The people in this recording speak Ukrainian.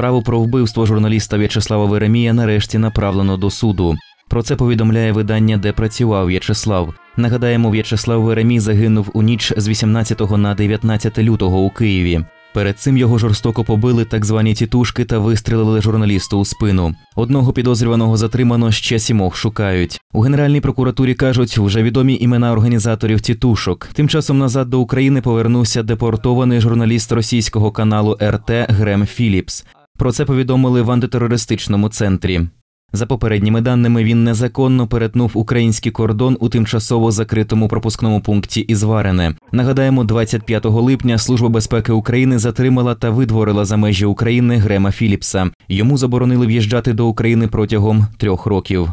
Справу про вбивство журналіста В'ячеслава Веремія нарешті направлено до суду. Про це повідомляє видання, де працював В'ячеслав. Нагадаємо, В'ячеслав Веремій загинув у ніч з 18 на 19 лютого у Києві. Перед цим його жорстоко побили так звані тітушки та вистрілили журналісту у спину. Одного підозрюваного затримано ще сімох шукають. У Генеральній прокуратурі кажуть, вже відомі імена організаторів тітушок. Тим часом назад до України повернувся депортований журналіст російського каналу РТ Грем Філіпс. Про це повідомили в антитерористичному центрі. За попередніми даними, він незаконно перетнув український кордон у тимчасово закритому пропускному пункті із Варене. Нагадаємо, 25 липня Служба безпеки України затримала та видворила за межі України Грема Філіпса. Йому заборонили в'їжджати до України протягом трьох років.